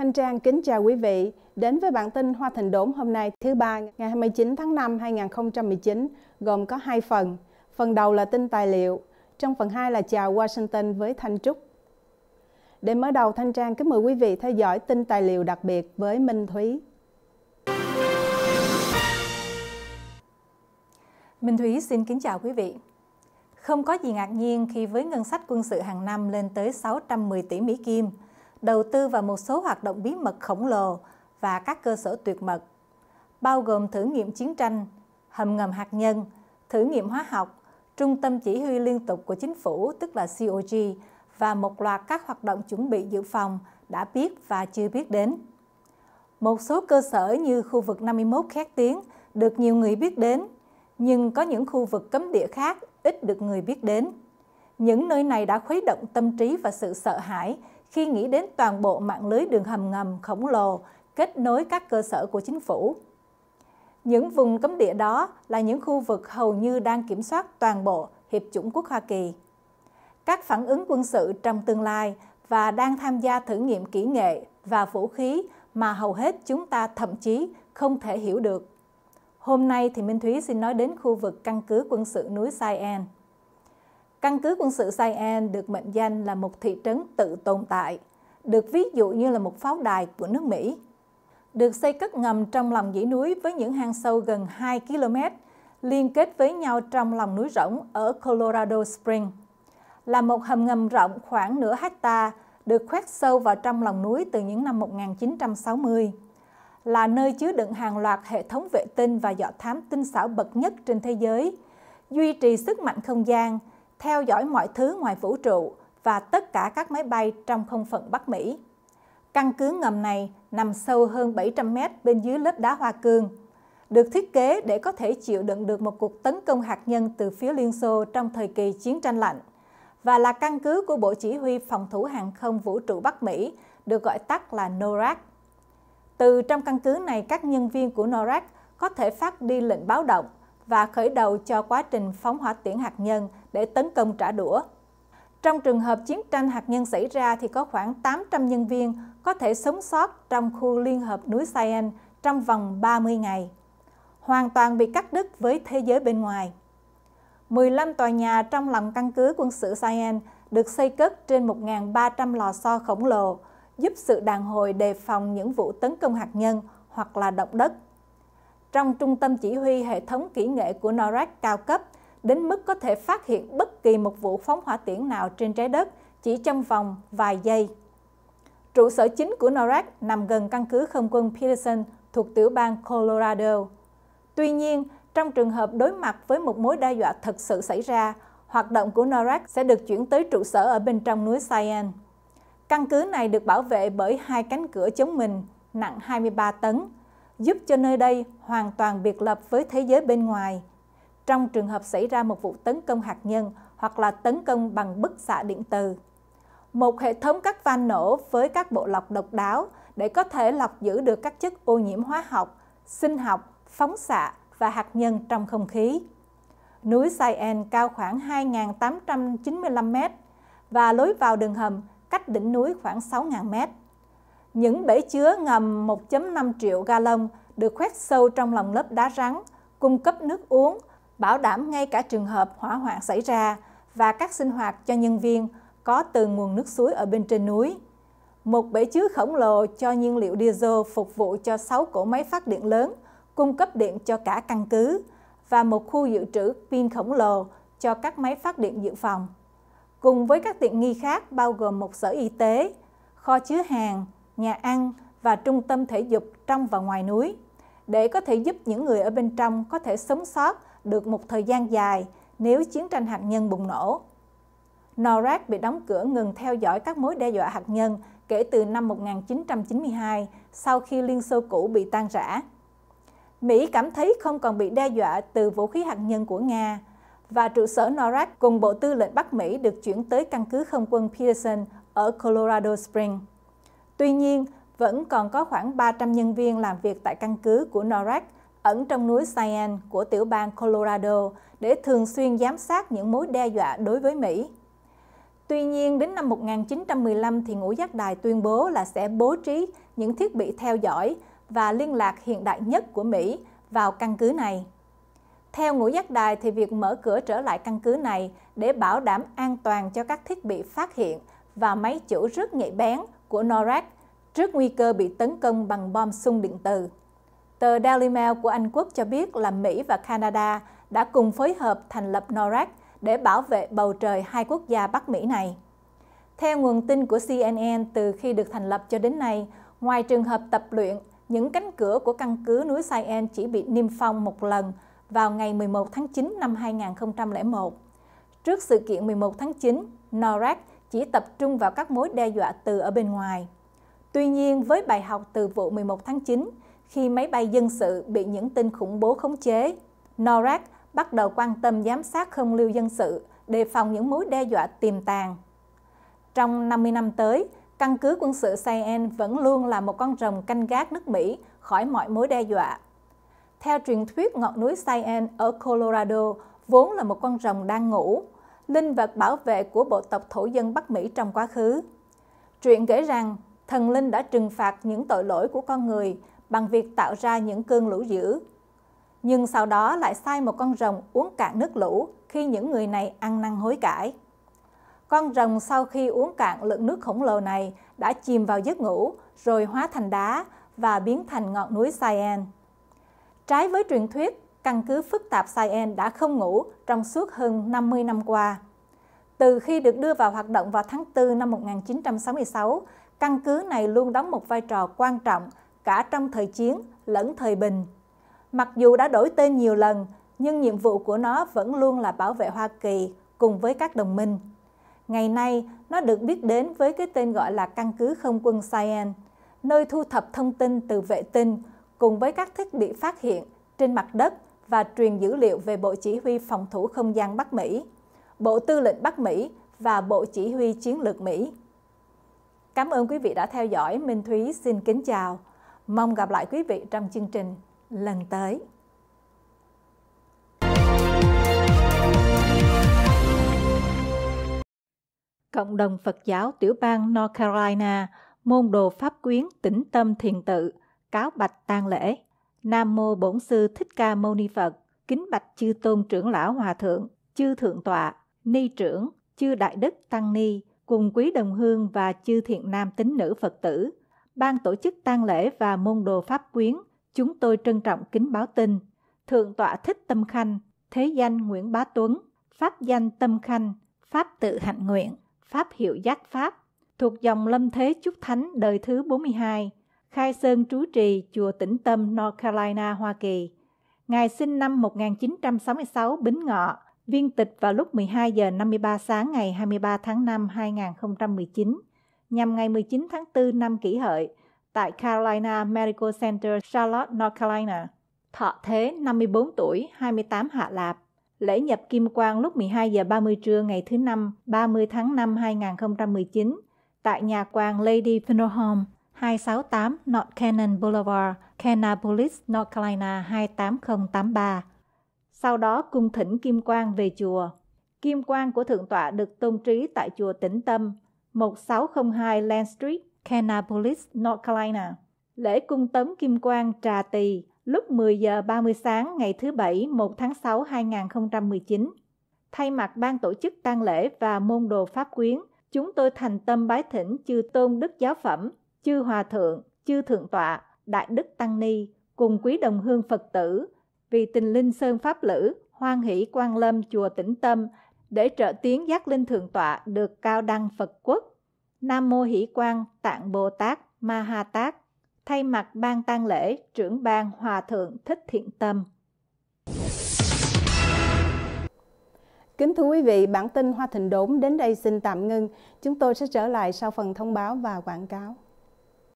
Thanh Trang kính chào quý vị đến với bản tin Hoa Thịnh Đốn hôm nay thứ ba ngày 29 tháng 5 2019 gồm có hai phần. Phần đầu là tin tài liệu, trong phần 2 là chào Washington với Thanh Trúc. Để mở đầu Thanh Trang kính mời quý vị theo dõi tin tài liệu đặc biệt với Minh Thúy. Minh Thúy xin kính chào quý vị. Không có gì ngạc nhiên khi với ngân sách quân sự hàng năm lên tới 610 tỷ Mỹ Kim – đầu tư vào một số hoạt động bí mật khổng lồ và các cơ sở tuyệt mật, bao gồm thử nghiệm chiến tranh, hầm ngầm hạt nhân, thử nghiệm hóa học, trung tâm chỉ huy liên tục của chính phủ tức là COG và một loạt các hoạt động chuẩn bị dự phòng đã biết và chưa biết đến. Một số cơ sở như khu vực 51 khét tiếng được nhiều người biết đến, nhưng có những khu vực cấm địa khác ít được người biết đến. Những nơi này đã khuấy động tâm trí và sự sợ hãi khi nghĩ đến toàn bộ mạng lưới đường hầm ngầm khổng lồ kết nối các cơ sở của chính phủ. Những vùng cấm địa đó là những khu vực hầu như đang kiểm soát toàn bộ Hiệp chủng quốc Hoa Kỳ. Các phản ứng quân sự trong tương lai và đang tham gia thử nghiệm kỹ nghệ và vũ khí mà hầu hết chúng ta thậm chí không thể hiểu được. Hôm nay thì Minh Thúy xin nói đến khu vực căn cứ quân sự núi Cyan. Căn cứ quân sự Saiyan được mệnh danh là một thị trấn tự tồn tại, được ví dụ như là một pháo đài của nước Mỹ. Được xây cất ngầm trong lòng dãy núi với những hang sâu gần 2 km, liên kết với nhau trong lòng núi rỗng ở Colorado spring, Là một hầm ngầm rộng khoảng nửa hecta được khoét sâu vào trong lòng núi từ những năm 1960. Là nơi chứa đựng hàng loạt hệ thống vệ tinh và dọ thám tinh xảo bậc nhất trên thế giới, duy trì sức mạnh không gian – theo dõi mọi thứ ngoài vũ trụ và tất cả các máy bay trong không phận Bắc Mỹ. Căn cứ ngầm này nằm sâu hơn 700 mét bên dưới lớp đá hoa cương, được thiết kế để có thể chịu đựng được một cuộc tấn công hạt nhân từ phía Liên Xô trong thời kỳ chiến tranh lạnh và là căn cứ của Bộ Chỉ huy Phòng thủ Hàng không Vũ trụ Bắc Mỹ, được gọi tắt là NORAD. Từ trong căn cứ này, các nhân viên của NORAD có thể phát đi lệnh báo động và khởi đầu cho quá trình phóng hỏa tiễn hạt nhân – để tấn công trả đũa. Trong trường hợp chiến tranh hạt nhân xảy ra thì có khoảng 800 nhân viên có thể sống sót trong khu liên hợp núi Sayan trong vòng 30 ngày, hoàn toàn bị cắt đứt với thế giới bên ngoài. 15 tòa nhà trong lòng căn cứ quân sự Sayan được xây cất trên 1.300 lò xo khổng lồ, giúp sự đàn hồi đề phòng những vụ tấn công hạt nhân hoặc là động đất. Trong trung tâm chỉ huy hệ thống kỹ nghệ của NORAD cao cấp đến mức có thể phát hiện bất kỳ một vụ phóng hỏa tiễn nào trên trái đất chỉ trong vòng vài giây. Trụ sở chính của NORAD nằm gần căn cứ không quân Peterson thuộc tiểu bang Colorado. Tuy nhiên, trong trường hợp đối mặt với một mối đe dọa thực sự xảy ra, hoạt động của NORAD sẽ được chuyển tới trụ sở ở bên trong núi Cyan. Căn cứ này được bảo vệ bởi hai cánh cửa chống mình nặng 23 tấn, giúp cho nơi đây hoàn toàn biệt lập với thế giới bên ngoài – trong trường hợp xảy ra một vụ tấn công hạt nhân hoặc là tấn công bằng bức xạ điện từ. Một hệ thống các van nổ với các bộ lọc độc đáo để có thể lọc giữ được các chất ô nhiễm hóa học, sinh học, phóng xạ và hạt nhân trong không khí. Núi Saiyan cao khoảng 2.895 m và lối vào đường hầm cách đỉnh núi khoảng 6.000 m. Những bể chứa ngầm 1.5 triệu gallon được khoét sâu trong lòng lớp đá rắn, cung cấp nước uống, bảo đảm ngay cả trường hợp hỏa hoạn xảy ra và các sinh hoạt cho nhân viên có từ nguồn nước suối ở bên trên núi. Một bể chứa khổng lồ cho nhiên liệu diesel phục vụ cho 6 cỗ máy phát điện lớn, cung cấp điện cho cả căn cứ, và một khu dự trữ pin khổng lồ cho các máy phát điện dự phòng. Cùng với các tiện nghi khác bao gồm một sở y tế, kho chứa hàng, nhà ăn và trung tâm thể dục trong và ngoài núi, để có thể giúp những người ở bên trong có thể sống sót được một thời gian dài nếu chiến tranh hạt nhân bùng nổ. NORAD bị đóng cửa ngừng theo dõi các mối đe dọa hạt nhân kể từ năm 1992 sau khi Liên Xô cũ bị tan rã. Mỹ cảm thấy không còn bị đe dọa từ vũ khí hạt nhân của Nga và trụ sở NORAD cùng Bộ Tư lệnh Bắc Mỹ được chuyển tới căn cứ không quân Peterson ở Colorado Springs. Tuy nhiên, vẫn còn có khoảng 300 nhân viên làm việc tại căn cứ của NORAD – ẩn trong núi Cheyenne của tiểu bang Colorado để thường xuyên giám sát những mối đe dọa đối với Mỹ. Tuy nhiên, đến năm 1915 thì ngũ giác đài tuyên bố là sẽ bố trí những thiết bị theo dõi và liên lạc hiện đại nhất của Mỹ vào căn cứ này. Theo ngũ giác đài thì việc mở cửa trở lại căn cứ này để bảo đảm an toàn cho các thiết bị phát hiện và máy chủ rất nhạy bén của NORAD trước nguy cơ bị tấn công bằng bom xung điện tử. Tờ Daily Mail của Anh Quốc cho biết là Mỹ và Canada đã cùng phối hợp thành lập NORAD để bảo vệ bầu trời hai quốc gia Bắc Mỹ này. Theo nguồn tin của CNN, từ khi được thành lập cho đến nay, ngoài trường hợp tập luyện, những cánh cửa của căn cứ núi Saiyan chỉ bị niêm phong một lần vào ngày 11 tháng 9 năm 2001. Trước sự kiện 11 tháng 9, NORAD chỉ tập trung vào các mối đe dọa từ ở bên ngoài. Tuy nhiên, với bài học từ vụ 11 tháng 9, khi máy bay dân sự bị những tin khủng bố khống chế. NORAD bắt đầu quan tâm giám sát không lưu dân sự, đề phòng những mối đe dọa tiềm tàng. Trong 50 năm tới, căn cứ quân sự Sayen vẫn luôn là một con rồng canh gác nước Mỹ khỏi mọi mối đe dọa. Theo truyền thuyết ngọn núi Sayen ở Colorado vốn là một con rồng đang ngủ, linh vật bảo vệ của bộ tộc thổ dân Bắc Mỹ trong quá khứ. Truyện kể rằng thần linh đã trừng phạt những tội lỗi của con người bằng việc tạo ra những cơn lũ dữ. Nhưng sau đó lại sai một con rồng uống cạn nước lũ khi những người này ăn năn hối cải. Con rồng sau khi uống cạn lượng nước khổng lồ này đã chìm vào giấc ngủ rồi hóa thành đá và biến thành ngọn núi Sian. Trái với truyền thuyết, căn cứ phức tạp Sian đã không ngủ trong suốt hơn 50 năm qua. Từ khi được đưa vào hoạt động vào tháng 4 năm 1966, căn cứ này luôn đóng một vai trò quan trọng cả trong thời chiến lẫn thời bình. Mặc dù đã đổi tên nhiều lần, nhưng nhiệm vụ của nó vẫn luôn là bảo vệ Hoa Kỳ cùng với các đồng minh. Ngày nay, nó được biết đến với cái tên gọi là căn cứ không quân Cyan, nơi thu thập thông tin từ vệ tinh cùng với các thiết bị phát hiện trên mặt đất và truyền dữ liệu về Bộ Chỉ huy Phòng thủ Không gian Bắc Mỹ, Bộ Tư lệnh Bắc Mỹ và Bộ Chỉ huy Chiến lược Mỹ. Cảm ơn quý vị đã theo dõi. Minh Thúy xin kính chào. Mong gặp lại quý vị trong chương trình lần tới. Cộng đồng Phật giáo tiểu bang North Carolina, môn đồ pháp quyến tĩnh tâm thiền tự, cáo bạch tang lễ. Nam mô Bổn sư Thích Ca Mâu Ni Phật, kính bạch chư tôn trưởng lão hòa thượng, chư thượng tọa, ni trưởng, chư đại đức tăng ni, cùng quý đồng hương và chư thiện nam tín nữ Phật tử, ban tổ chức tang lễ và môn đồ pháp quyến, chúng tôi trân trọng kính báo tin. Thượng tọa Thích Tâm Khanh, thế danh Nguyễn Bá Tuấn, pháp danh Tâm Khanh, pháp tự hạnh nguyện, pháp hiệu giác pháp, thuộc dòng lâm thế chúc thánh đời thứ 42, khai sơn trú trì chùa tĩnh tâm North Carolina, Hoa Kỳ. Ngài sinh năm 1966 Bính Ngọ, viên tịch vào lúc 12 giờ 53 sáng ngày 23 tháng 5 2019 nhằm ngày 19 tháng 4 năm kỷ hợi tại Carolina Medical Center Charlotte, North Carolina. Thọ thế 54 tuổi, 28 Hạ Lạp. Lễ nhập kim quang lúc 12 giờ 30 trưa ngày thứ Năm 30 tháng 5 2019 tại nhà quan Lady Funeral Home, 268 North Cannon Boulevard, Canapolis, North Carolina 28083. Sau đó cung thỉnh Kim Quang về chùa. Kim Quang của Thượng tọa được tôn trí tại chùa Tĩnh Tâm, 1602 Land Street, Canapolis, North Carolina. Lễ cung tấm kim quang trà tỳ lúc 10 giờ 30 sáng ngày thứ Bảy 1 tháng 6 2019. Thay mặt ban tổ chức tang lễ và môn đồ pháp quyến, chúng tôi thành tâm bái thỉnh chư tôn đức giáo phẩm, chư hòa thượng, chư thượng tọa, đại đức tăng ni cùng quý đồng hương Phật tử vì tình linh sơn pháp lữ hoan hỷ quan lâm chùa tĩnh tâm để trợ tiến giác linh thượng tọa được cao đăng Phật quốc. Nam Mô Hỷ Quang Tạng Bồ Tát Ma Ha Tát thay mặt ban tang lễ trưởng ban Hòa Thượng Thích Thiện Tâm. Kính thưa quý vị, bản tin Hoa Thịnh Đốn đến đây xin tạm ngưng. Chúng tôi sẽ trở lại sau phần thông báo và quảng cáo.